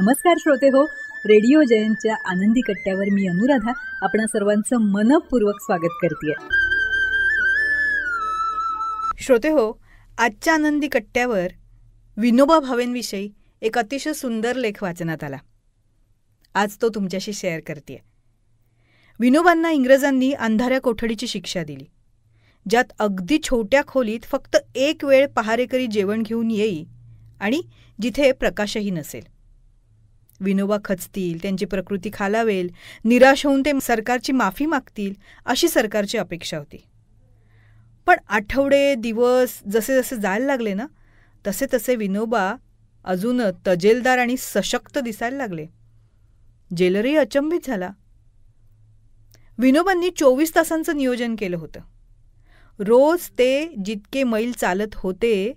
नमस्कार श्रोते हो रेडिओ जयंतच्या आनंदी कट्ट्यावर मी अनुराधा आपणा सर्वांचं मनपूर्वक स्वागत करते श्रोते हो आजच्या आनंदी कट्ट्यावर विनोबा भावेंविषयी एक अतिशय सुंदर लेख वाचनात आला आज तो तुमच्याशी शेअर करते विनोबांना इंग्रजांनी अंधाऱ्या कोठडीची शिक्षा दिली ज्यात अगदी छोट्या खोलीत फक्त एक वेळ पहारेकरी जेवण घेऊन येई आणि जिथे प्रकाशही नसेल विनोबा खचतील त्यांची प्रकृती खालावेल निराश होऊन ते सरकारची माफी मागतील अशी सरकारची अपेक्षा होती पण आठवडे दिवस जसे जसे जायला लागले ना तसे तसे विनोबा अजून तजेलदार आणि सशक्त दिसायला लागले जेलरही अचंबित झाला विनोबांनी चोवीस तासांचं नियोजन केलं होतं रोज ते जितके मैल चालत होते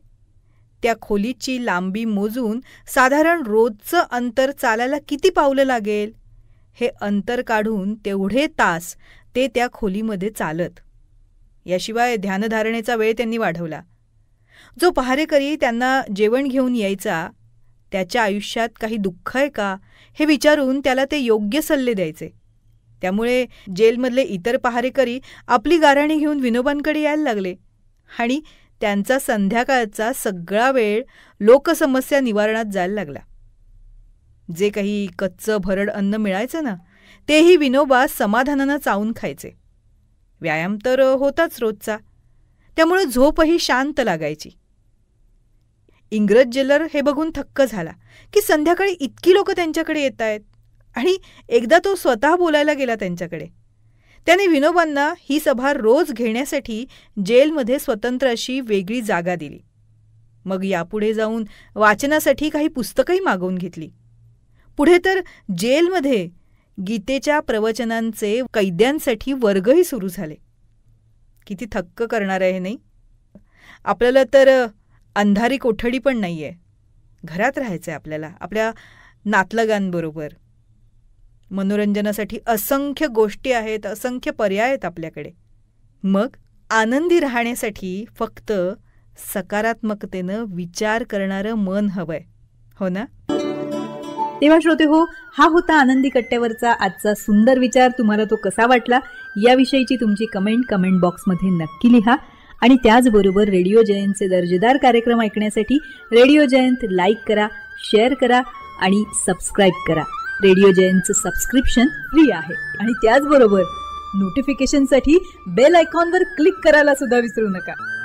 त्या खोलीची लांबी मोजून साधारण रोजचं अंतर चालायला किती पावलं लागेल हे अंतर काढून तेवढे तास ते त्या खोलीमध्ये चालत याशिवाय ध्यानधारणेचा वेळ त्यांनी वाढवला जो पहारेकरी त्यांना जेवण घेऊन यायचा त्याच्या आयुष्यात काही दुःख आहे का हे विचारून त्याला ते योग्य सल्ले द्यायचे त्यामुळे जेलमधले इतर पहारेकरी आपली गाराणी घेऊन विनोबांकडे यायला लागले आणि त्यांचा संध्याकाळचा सगळा वेळ लोकसमस्या निवारणात जायला लागला जे काही कच्चं भरड अन्न मिळायचं ना तेही विनोबा समाधानानं चावून खायचे व्यायाम तर होताच रोजचा त्यामुळे झोपही शांत लागायची इंग्रज जेलर हे बघून थक्क झाला की संध्याकाळी इतकी लोक त्यांच्याकडे येत आहेत आणि एकदा तो स्वतः बोलायला गेला त्यांच्याकडे त्याने विनोबांना ही सभा रोज घेण्यासाठी जेलमध्ये स्वतंत्र अशी वेगळी जागा दिली मग यापुढे जाऊन वाचनासाठी काही पुस्तकंही मागवून घेतली पुढे तर जेलमध्ये गीतेच्या प्रवचनांचे कैद्यांसाठी वर्गही सुरू झाले किती थक्क करणार आहे नाही आपल्याला तर अंधारी कोठडी पण नाही घरात राहायचं आपल्याला आपल्या नातलगांबरोबर मनोरंजनासाठी असंख्य गोष्टी आहेत असंख्य पर्याय आहेत आपल्याकडे मग आनंदी राहण्यासाठी फक्त सकारात्मकतेनं विचार करणारं मन हवंय हो ना तेव्हा श्रोते हो हा होता आनंदी कट्ट्यावरचा आजचा सुंदर विचार तुम्हाला तो कसा वाटला याविषयीची तुमची कमेंट कमेंट बॉक्समध्ये नक्की लिहा आणि त्याचबरोबर रेडिओ जयंतचे दर्जेदार कार्यक्रम ऐकण्यासाठी रेडिओ जयंत लाईक करा शेअर करा आणि सबस्क्राईब करा रेडिओ जयंतचं सबस्क्रिप्शन फ्री आहे आणि त्याचबरोबर नोटिफिकेशनसाठी बेल आयकॉनवर क्लिक करायला सुद्धा विसरू नका